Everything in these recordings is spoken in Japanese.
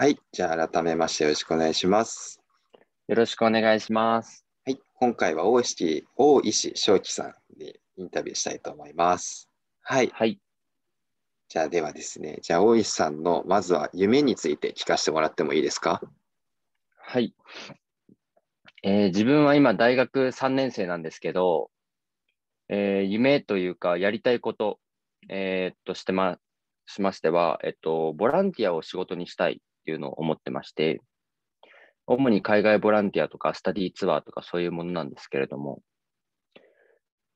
はい、じゃあ改めましてよろしくお願いします。よろしくお願いします。はい、今回は大石大石正樹さんにインタビューしたいと思います。はい。はい。じゃあではですね、じゃあ大石さんのまずは夢について聞かせてもらってもいいですか。はい。えー、自分は今大学3年生なんですけど、えー、夢というかやりたいこと、えー、っとしてましましては、えっと、ボランティアを仕事にしたいっていうのを思ってまして、主に海外ボランティアとかスタディツアーとかそういうものなんですけれども、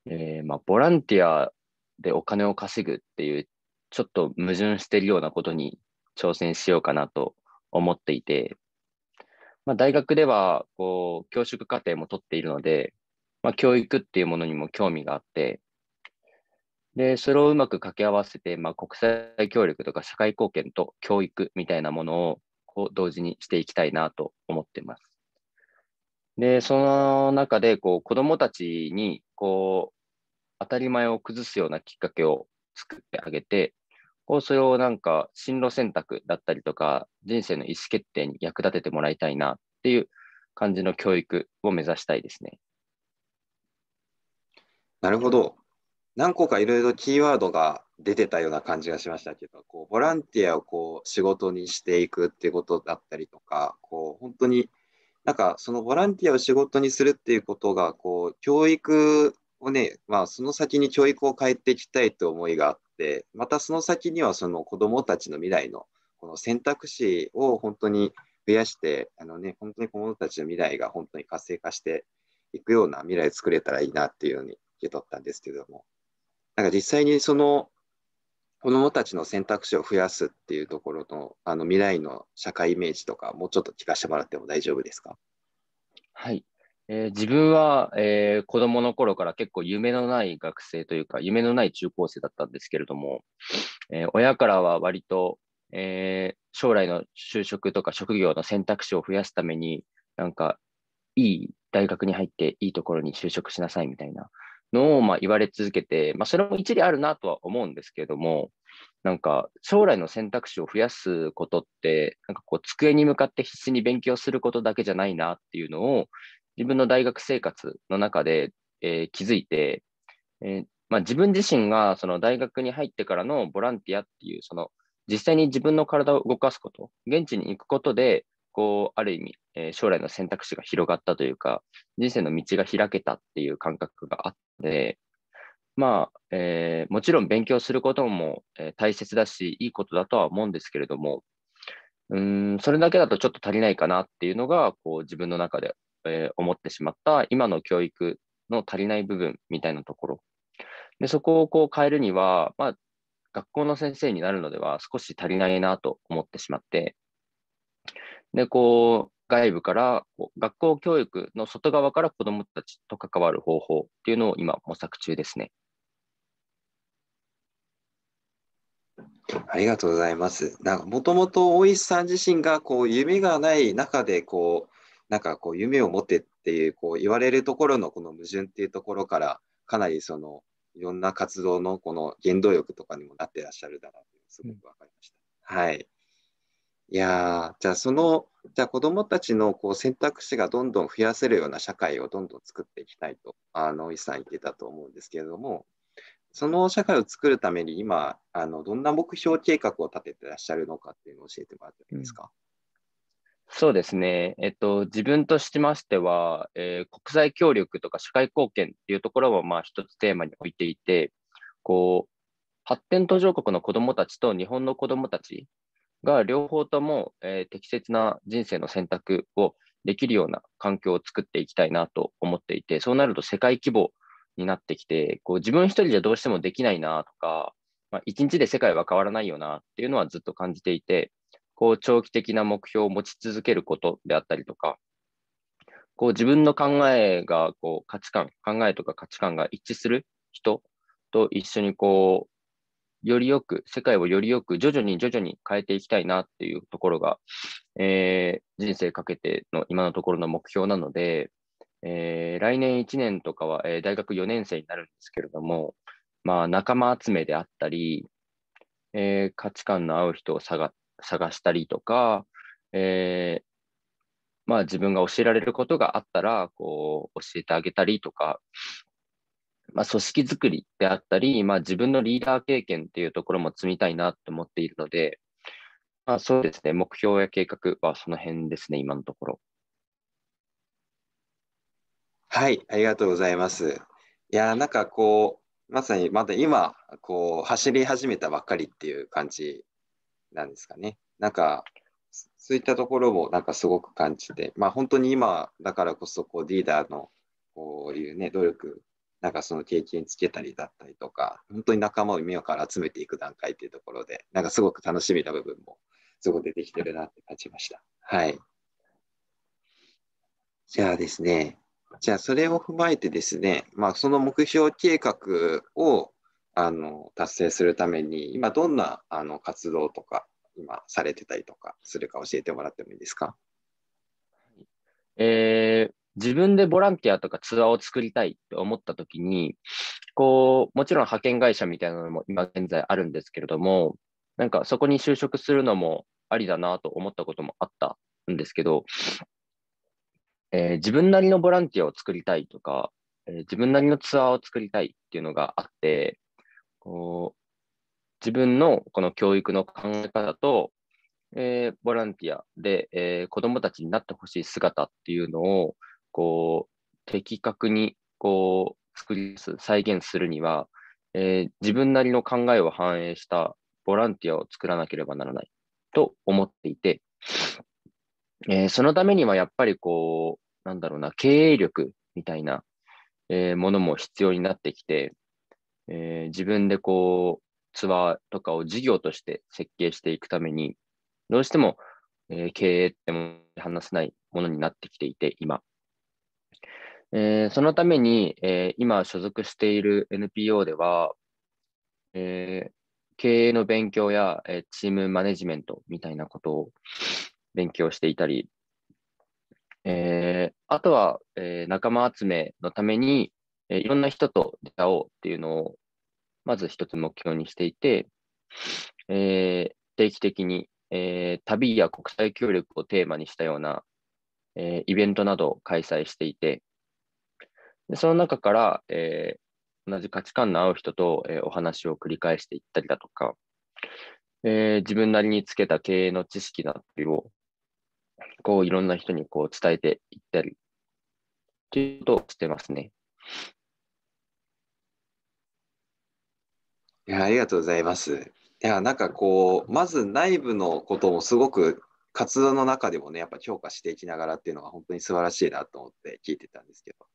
えー、まあ、ボランティアでお金を稼ぐっていう、ちょっと矛盾しているようなことに挑戦しようかなと思っていて、まあ、大学ではこう教職課程も取っているので、まあ、教育っていうものにも興味があって、で、それをうまく掛け合わせて、まあ、国際協力とか社会貢献と教育みたいなものをこう同時にしていきたいなと思ってます。で、その中でこう子どもたちにこう当たり前を崩すようなきっかけを作ってあげて、こうそれをなんか進路選択だったりとか、人生の意思決定に役立ててもらいたいなっていう感じの教育を目指したいですね。なるほど。何個かいろいろキーワードが出てたような感じがしましたけど、こうボランティアをこう仕事にしていくっていうことだったりとか、こう本当になんかそのボランティアを仕事にするっていうことが、こう教育をね、まあ、その先に教育を変えていきたいという思いがあって、またその先にはその子どもたちの未来のこの選択肢を本当に増やして、あのね、本当に子どもたちの未来が本当に活性化していくような未来を作れたらいいなっていうように受け取ったんですけども。なんか実際にその子どもたちの選択肢を増やすっていうところのあの未来の社会イメージとかもうちょっと聞かせてもらっても大丈夫ですかはい、えー、自分は、えー、子どもの頃から結構夢のない学生というか夢のない中高生だったんですけれども、えー、親からは割と、え将来の就職とか職業の選択肢を増やすためになんかいい大学に入っていいところに就職しなさいみたいなのをまあ言われ続けて、まあ、それも一理あるなとは思うんですけれども、なんか将来の選択肢を増やすことって、なんかこう机に向かって必死に勉強することだけじゃないなっていうのを、自分の大学生活の中で、えー、気づいて、えー、まあ、自分自身がその大学に入ってからのボランティアっていう、その実際に自分の体を動かすこと、現地に行くことで、こう、ある意味、えー、将来の選択肢が広がったというか、人生の道が開けたっていう感覚があっで、まあ、えー、もちろん勉強することも、えー、大切だし、いいことだとは思うんですけれども、うんそれだけだとちょっと足りないかなっていうのがこう自分の中で、えー、思ってしまった今の教育の足りない部分みたいなところでそこをこう変えるには、まあ、学校の先生になるのでは少し足りないなと思ってしまってでこう外部から学校教育の外側から子どもたちと関わる方法っていうのを今模索中ですね。ありがとうございます。なんかもともと大石さん自身がこう夢がない中でこうなんかこう夢を持ってっていうこう言われるところのこの矛盾っていうところからかなりそのいろんな活動のこの原動力とかにもなってらっしゃるだなとすごく分かりました。うん、はい。いやじゃあそのじゃあ子どもたちのこう選択肢がどんどん増やせるような社会をどんどん作っていきたいと、あの、石さん言ってたと思うんですけれども、その社会を作るために今、あのどんな目標計画を立ててらっしゃるのかっていうのを教えてもらってもいいですか、うん、そうですね、えっと、自分としましては、えー、国際協力とか社会貢献っていうところをまあ一つテーマに置いていて、こう発展途上国の子どもたちと日本の子どもたちが両方とも、えー、適切な人生の選択をできるような環境を作っていきたいなと思っていて、そうなると世界規模になってきて、こう自分一人じゃどうしてもできないなとか、まあ、一日で世界は変わらないよなっていうのはずっと感じていて、こう長期的な目標を持ち続けることであったりとか、こう自分の考えがこう価値観、考えとか価値観が一致する人と一緒にこうよりよく、世界をよりよく、徐々に徐々に変えていきたいなっていうところが、えー、人生かけての今のところの目標なので、えー、来年1年とかは、えー、大学4年生になるんですけれども、まあ、仲間集めであったり、えー、価値観の合う人を探したりとか、えまあ、自分が教えられることがあったらこう教えてあげたりとか、まあ、組織づくりであったり、まあ、自分のリーダー経験っていうところも積みたいなと思っているので、まあ、そうですね、目標や計画はその辺ですね、今のところ。はい、ありがとうございます。いや、なんかこう、まさにまだ今、こう、走り始めたばっかりっていう感じなんですかね。なんか、そういったところもなんかすごく感じて、まあ本当に今だからこそ、こう、リーダーのこういうね、努力なんかその経験つけたりだったりとか、本当に仲間を今から集めていく段階っていうところで、なんかすごく楽しみな部分もすごく出てきてるなって感じました。はい。じゃあですね、じゃあそれを踏まえてですね、まあ、その目標計画をあの達成するために、今どんなあの活動とか、今されてたりとかするか教えてもらってもいいですか。えー自分でボランティアとかツアーを作りたいって思った時に、こう、もちろん派遣会社みたいなのも今現在あるんですけれども、なんかそこに就職するのもありだなと思ったこともあったんですけど、えー、自分なりのボランティアを作りたいとか、えー、自分なりのツアーを作りたいっていうのがあって、こう、自分のこの教育の考え方と、えー、ボランティアで、えー、子どもたちになってほしい姿っていうのをこう、的確に、こう、作りす、再現するには、えー、自分なりの考えを反映したボランティアを作らなければならないと思っていて、えー、そのためにはやっぱりこう、なんだろうな、経営力みたいな、えー、ものも必要になってきて、えー、自分でこう、ツアーとかを事業として設計していくために、どうしても、え経営っても話せないものになってきていて、今。えー、そのために、えー、今所属している NPO では、えー、経営の勉強や、えー、チームマネジメントみたいなことを勉強していたり、えー、あとは、えー、仲間集めのために、えー、いろんな人と出会おうっていうのをまず一つ目標にしていて、えー、定期的に、えー、旅や国際協力をテーマにしたような、えー、イベントなどを開催していて、でその中から、えー、同じ価値観の合う人と、えー、お話を繰り返していったりだとか、えー、自分なりにつけた経営の知識だっていうをこういろんな人にこう伝えていったりっていうことをしてますね。いやありがとうございます。いやなんかこうまず内部のこともすごく活動の中でもねやっぱ強化していきながらっていうのが本当に素晴らしいなと思って聞いてたんですけど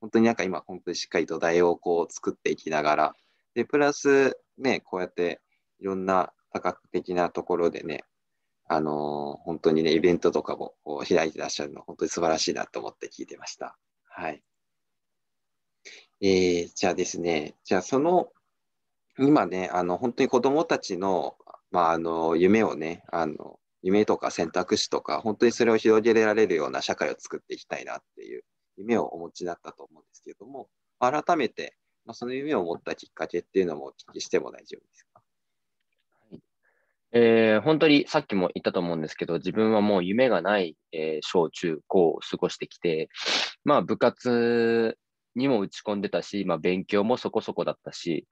本当になんか今、本当にしっかり土台をこう作っていきながら、で、プラス、ね、こうやっていろんな多角的なところでね、あのー、本当にね、イベントとかも開いてらっしゃるの、本当に素晴らしいなと思って聞いてました。はい。えー、じゃあですね、じゃあその、今ね、あの、本当に子供たちの、まあ、あの、夢をね、あの、夢とか選択肢とか、本当にそれを広げられるような社会を作っていきたいなっていう夢をお持ちだったと思うんですけれども、改めて、まあ、その夢を持ったきっかけっていうのもお聞きしても大丈夫ですか。はいえー、本当にさっきも言ったと思うんですけど、自分はもう夢がない、えー、小中高を過ごしてきて、まあ、部活にも打ち込んでたし、まあ、勉強もそこそこだったし、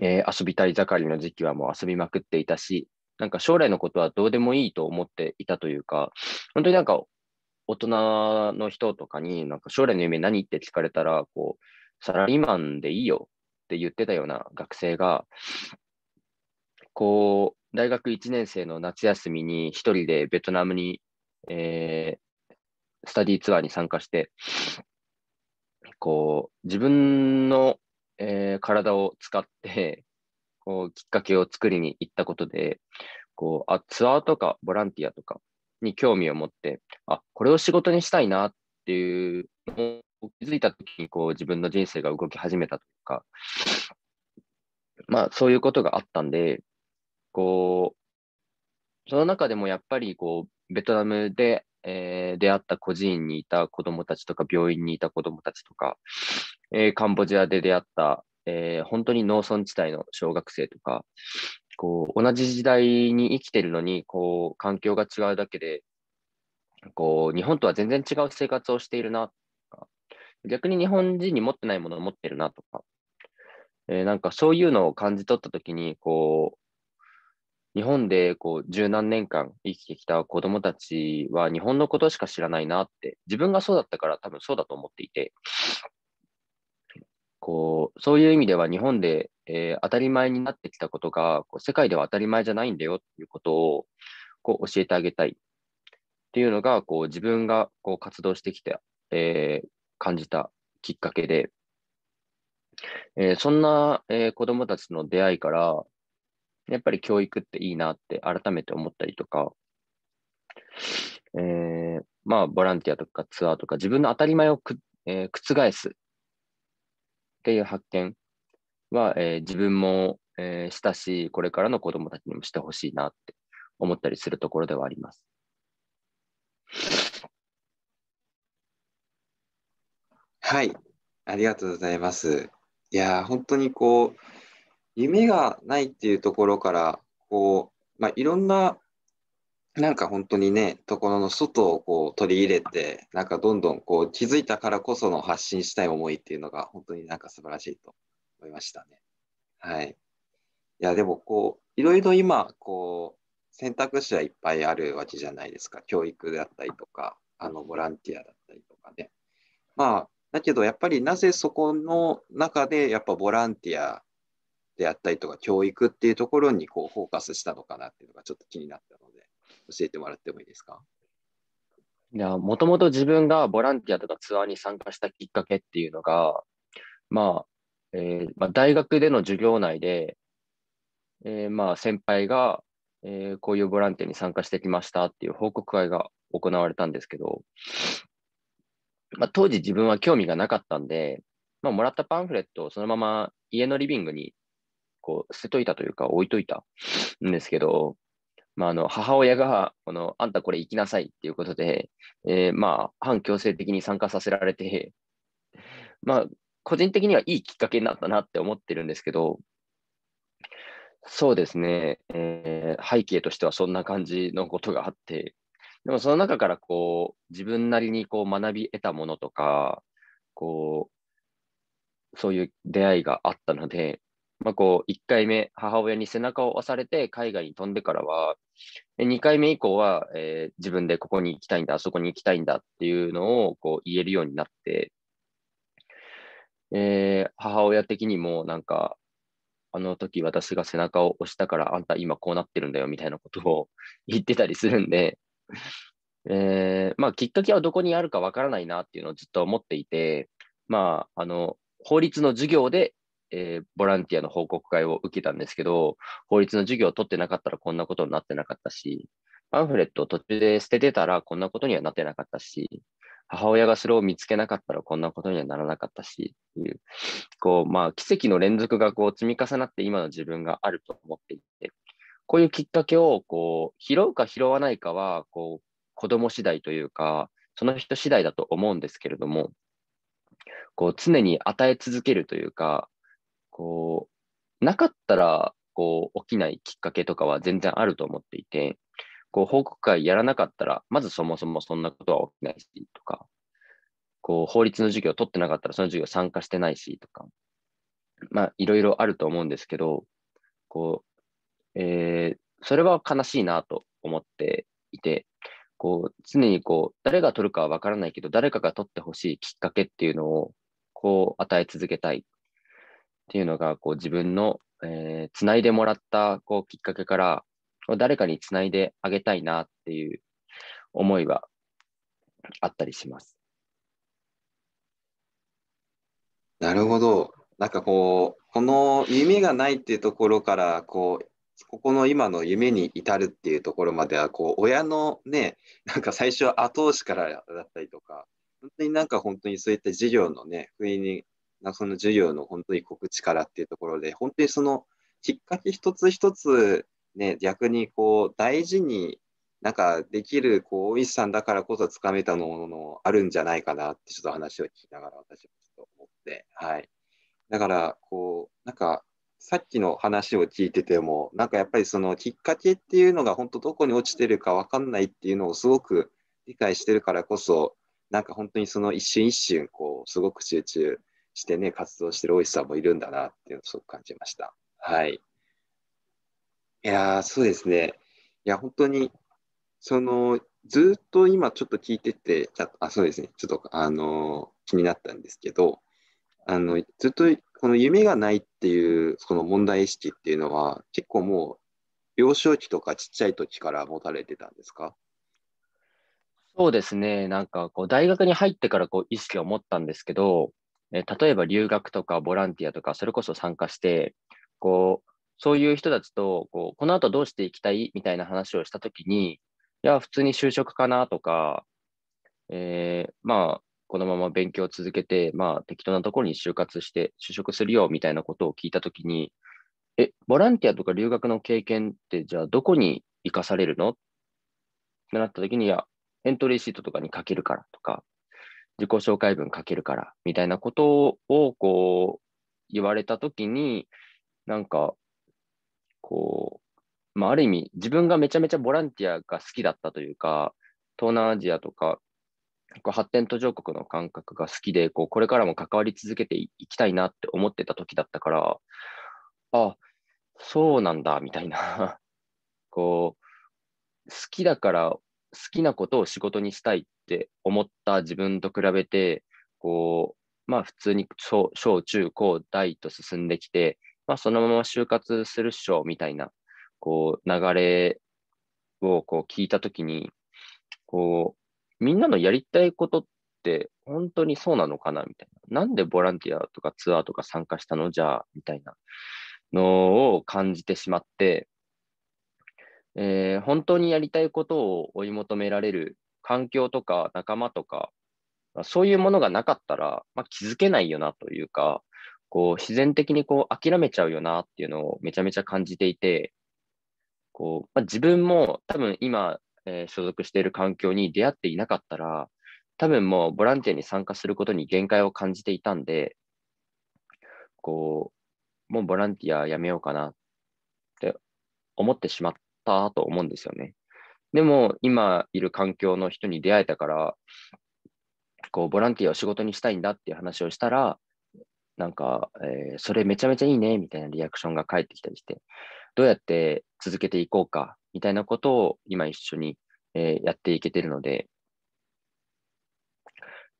えー、遊びたい盛りの時期はもう遊びまくっていたし、なんか将来のことはどうでもいいと思っていたというか、本当になんか大人の人とかに、なんか将来の夢何って聞かれたら、こう、サラリーマンでいいよって言ってたような学生が、こう、大学1年生の夏休みに1人でベトナムに、えー、スタディツアーに参加して、こう、自分の、えー、体を使って、こう、きっかけを作りに行ったことで、こう、あ、ツアーとかボランティアとか、に興味を持って、あこれを仕事にしたいなっていうのを気づいた時にこう自分の人生が動き始めたというか、まあ、そういうことがあったんで、こうその中でもやっぱりこうベトナムで、えー、出会った孤児院にいた子どもたちとか、病院にいた子どもたちとか、えー、カンボジアで出会った、えー、本当に農村地帯の小学生とか、こう同じ時代に生きてるのにこう環境が違うだけでこう日本とは全然違う生活をしているなとか逆に日本人に持ってないものを持ってるなとか、えー、なんかそういうのを感じ取った時にこう日本でこう十何年間生きてきた子どもたちは日本のことしか知らないなって自分がそうだったから多分そうだと思っていてこうそういう意味では日本でえー、当たり前になってきたことがこう世界では当たり前じゃないんだよということをこう教えてあげたいっていうのがこう自分がこう活動してきて、えー、感じたきっかけで、えー、そんな、えー、子どもたちの出会いからやっぱり教育っていいなって改めて思ったりとか、えー、まあボランティアとかツアーとか自分の当たり前をく、えー、覆すっていう発見は、えー、自分も、えー、しいこれからの子供たちにもしてほしいなって思ったりするところではあります。はい、ありがとうございます。いや、本当にこう、夢がないっていうところから、こう、まあ、いろんな、なんか本当にね、ところの外をこう取り入れて、なんかどんどんこう気づいたからこその発信したい思いっていうのが、本当になんか素晴らしいと思いましたね。はい。いや、でもこう、いろいろ今、こう、選択肢はいっぱいあるわけじゃないですか。教育であったりとか、あの、ボランティアだったりとかね。まあ、だけど、やっぱりなぜそこの中で、やっぱボランティアであったりとか、教育っていうところにこうフォーカスしたのかなっていうのがちょっと気になったので、教えてもらってもいいですか。いや、もともと自分がボランティアとかツアーに参加したきっかけっていうのが、まあ、えー、まあ、大学での授業内で、えー、まあ、先輩が、えー、こういうボランティアに参加してきましたっていう報告会が行われたんですけど、まあ、当時自分は興味がなかったんで、まあ、もらったパンフレットをそのまま家のリビングにこう捨てといたというか置いといたんですけど、まあ、あの母親がこの、あんたこれ行きなさいっていうことで、えー、まあ、反強制的に参加させられて、まあ、個人的にはいいきっかけになったなって思ってるんですけど、そうですね、えー、背景としてはそんな感じのことがあって、でもその中からこう自分なりにこう学び得たものとか、こうそういう出会いがあったので、まあ、こう1回目、母親に背中を押されて海外に飛んでからは、2回目以降は、えー、自分でここに行きたいんだ、あそこに行きたいんだっていうのをこう言えるようになって、えー、母親的にもなんか、あの時私が背中を押したからあんた今こうなってるんだよみたいなことを言ってたりするんで、えー、まあきっかけはどこにあるかわからないなっていうのをずっと思っていて、まああの、法律の授業で、えー、ボランティアの報告会を受けたんですけど、法律の授業を取ってなかったらこんなことになってなかったし、パンフレットを途中で捨ててたらこんなことにはなってなかったし、母親がそれを見つけなかったらこんなことにはならなかったし、いう、こう、まあ、奇跡の連続がこう積み重なって今の自分があると思っていて、こういうきっかけをこう拾うか拾わないかは、こう、子供次第というか、その人次第だと思うんですけれども、こう、常に与え続けるというか、こう、なかったら、こう、起きないきっかけとかは全然あると思っていて、こう報告会やらなかったら、まずそもそもそんなことは起きないしとか、こう法律の授業を取ってなかったらその授業参加してないしとか、まあいろいろあると思うんですけど、こう、えー、それは悲しいなと思っていて、こう常にこう誰が取るかは分からないけど、誰かが取ってほしいきっかけっていうのをこう与え続けたいっていうのがこう自分の、えー、つないでもらったこうきっかけから誰かにつないであげたいなっていう思いはあったりします。なるほど。なんかこう、この夢がないっていうところから、こう、ここの今の夢に至るっていうところまでは、こう、親のね、なんか最初は後押しからだったりとか、本当になんか本当にそういった授業のね、不意に、その授業の本当に告知からっていうところで、本当にそのきっかけ一つ一つね、逆にこう大事になんかできるこう大石さんだからこそつかめたののあるんじゃないかなってちょっと話を聞きながら私もちょっと思って、はい、だからこうなんかさっきの話を聞いててもなんかやっぱりそのきっかけっていうのが本当どこに落ちてるか分かんないっていうのをすごく理解してるからこそなんか本当にその一瞬一瞬こうすごく集中してね活動してる大石さんもいるんだなっていうのをすごく感じました。はいいやー、そうですね。いや、本当に、その、ずっと今ちょっと聞いてて、あ、あそうですね。ちょっと、あの、気になったんですけど、あの、ずっと、この夢がないっていう、その問題意識っていうのは、結構もう、幼少期とかちっちゃい時から持たれてたんですかそうですね。なんか、こう、大学に入ってから、こう、意識を持ったんですけど、え例えば留学とかボランティアとか、それこそ参加して、こう、そういう人たちとこうこの後どうしていきたいみたいな話をしたときに、いや、普通に就職かなとか、えー、まあ、このまま勉強を続けて、まあ、適当なところに就活して、就職するよみたいなことを聞いたときに、え、ボランティアとか留学の経験って、じゃあどこに生かされるのってなったときに、いや、エントリーシートとかに書けるからとか、自己紹介文書けるからみたいなことをこう言われたときに、なんか、こう、まあ、ある意味、自分がめちゃめちゃボランティアが好きだったというか、東南アジアとか、こう発展途上国の感覚が好きでこう、これからも関わり続けていきたいなって思ってた時だったから、あ、そうなんだ、みたいな。こう、好きだから好きなことを仕事にしたいって思った自分と比べてこうまあ普通に小中高大と進んできてまあ、そのまま就活するっしょみたいなこう流れをこう聞いたときにこう、みんなのやりたいことって本当にそうなのかなみたいな。なんでボランティアとかツアーとか参加したのじゃあみたいなのを感じてしまって、えー、本当にやりたいことを追い求められる環境とか仲間とか、そういうものがなかったら、まあ、気づけないよなというか、こう自然的にこう諦めちゃうよなっていうのをめちゃめちゃ感じていて、こうまあ、自分も多分今、えー、所属している環境に出会っていなかったら、多分もうボランティアに参加することに限界を感じていたんで、こう、もうボランティアやめようかなって思ってしまったと思うんですよね。でも今いる環境の人に出会えたから、こうボランティアを仕事にしたいんだっていう話をしたら、なんか、えー、それめちゃめちゃいいねみたいなリアクションが返ってきたりして、どうやって続けていこうかみたいなことを今一緒に、えー、やっていけてるので、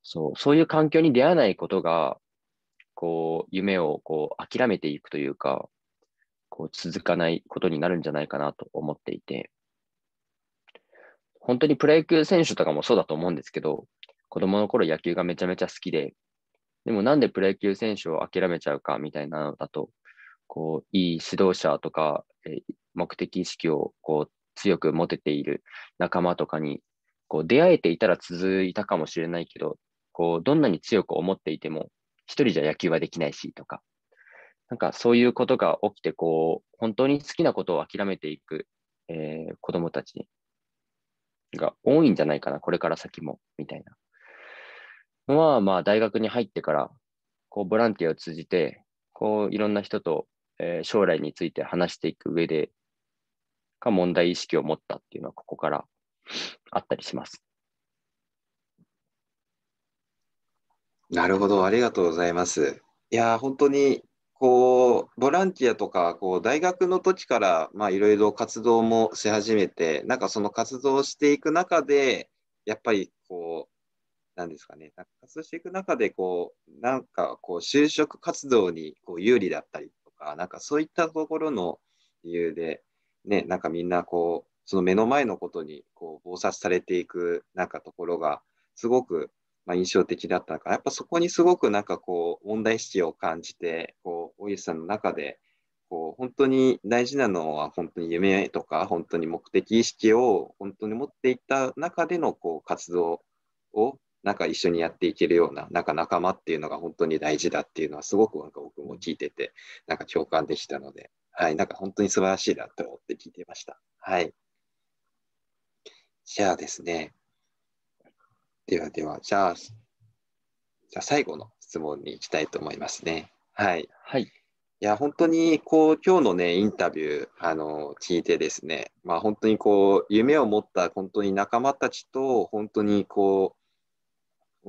そうそういう環境に出会わないことが、こう、夢をこう諦めていくというか、こう続かないことになるんじゃないかなと思っていて、本当にプロ野球選手とかもそうだと思うんですけど、子供の頃野球がめちゃめちゃ好きで、でもなんでプロ野球選手を諦めちゃうかみたいなのだと、こう、いい指導者とか、え目的意識をこう強く持てている仲間とかに、こう、出会えていたら続いたかもしれないけど、こう、どんなに強く思っていても、一人じゃ野球はできないしとか、なんかそういうことが起きて、こう、本当に好きなことを諦めていく、えー、子供たちが多いんじゃないかな、これから先も、みたいな。まあまあ、大学に入ってから、こう、ボランティアを通じて、こう、いろんな人と、えー、将来について話していく上で、が問題意識を持ったっていうのは、ここからあったりします。なるほど、ありがとうございます。いや、本当に、こう、ボランティアとか、こう、大学の時から、まあ、いろいろ活動もし始めて、なんかその活動をしていく中で、やっぱり、こう、なんですかね、なんか動していく中で、こう、なんかこう、就職活動にこう有利だったりとか、なんかそういったところの理由で、ね、なんかみんなこう、その目の前のことにこう、暴殺されていく、なんかところが、すごく、まあ、印象的だったのか、やっぱそこにすごくなんかこう、問題意識を感じて、こう、大石さんの中で、こう本当に大事なのは本当に夢とか本当に目的意識を本当に持っていった中でのこう活動をなんか一緒にやっていけるような、なんか仲間っていうのが本当に大事だっていうのは、すごくなんか僕も聞いてて、なんか共感できたので、はい、なんか本当に素晴らしいなと思って聞いてました。はい。じゃあですね、ではでは、じゃあ、じゃあ最後の質問に行きたいと思いますね。はい。はい。いや、本当に、こう、今日のね、インタビュー、あの、聞いてですね、まあ、本当にこう、夢を持った、本当に仲間たちと、本当にこう、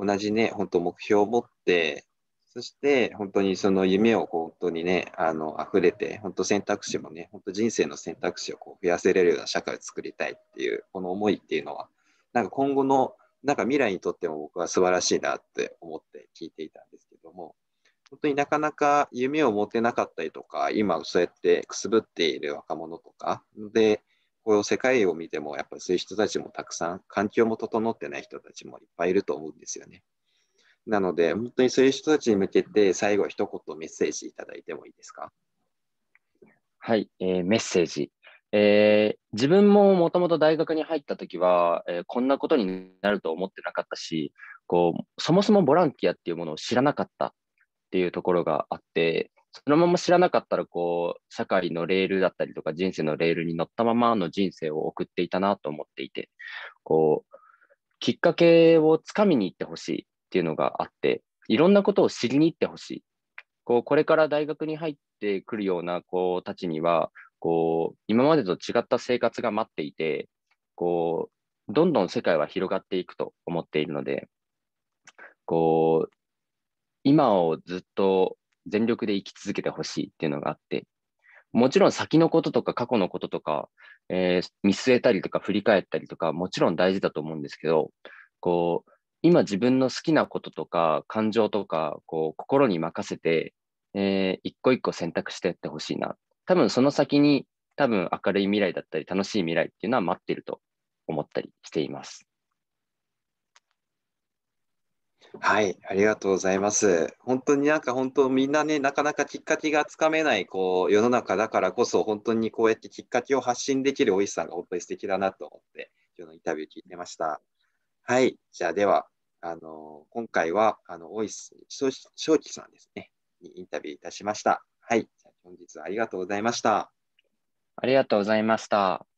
同じね、本当目標を持って、そして本当にその夢を本当にね、あの溢れて、本当選択肢もね、本当人生の選択肢をこう増やせれるような社会を作りたいっていう、この思いっていうのは、なんか今後の、なんか未来にとっても僕は素晴らしいなって思って聞いていたんですけども、本当になかなか夢を持てなかったりとか、今そうやってくすぶっている若者とか、で、この世界を見ても、やっぱりそういう人たちもたくさん、環境も整ってない人たちもいっぱいいると思うんですよね。なので、本当にそういう人たちに向けて、最後一言メッセージいただいてもいいですか。はい、えー、メッセージ。えー、自分ももともと大学に入った時は、えー、こんなことになると思ってなかったしこうそもそもボランティアっていうものを知らなかったっていうところがあってそのまま知らなかったら、こう、社会のレールだったりとか、人生のレールに乗ったままの人生を送っていたなと思っていて、こう、きっかけをつかみに行ってほしいっていうのがあって、いろんなことを知りに行ってほしい。こう、これから大学に入ってくるような子たちには、こう、今までと違った生活が待っていて、こう、どんどん世界は広がっていくと思っているので、こう、今をずっと全力で生き続けてほしいっていうのがあって、もちろん先のこととか過去のこととか、えー、見据えたりとか振り返ったりとか、もちろん大事だと思うんですけど、こう、今自分の好きなこととか感情とか、こう、心に任せて、えー、一個一個選択していってほしいな。多分その先に多分明るい未来だったり楽しい未来っていうのは待ってると思ったりしています。はい、ありがとうございます。本当になんか本当みんなね、なかなかきっかけがつかめないこう世の中だからこそ、本当にこうやってきっかけを発信できるおいしさが本当に素敵だなと思って、今日のインタビュー聞いてました。はい、じゃあでは、あの今回は、あの、大石正樹さんですね、にインタビューいたしました。はい、本日はありがとうございました。ありがとうございました。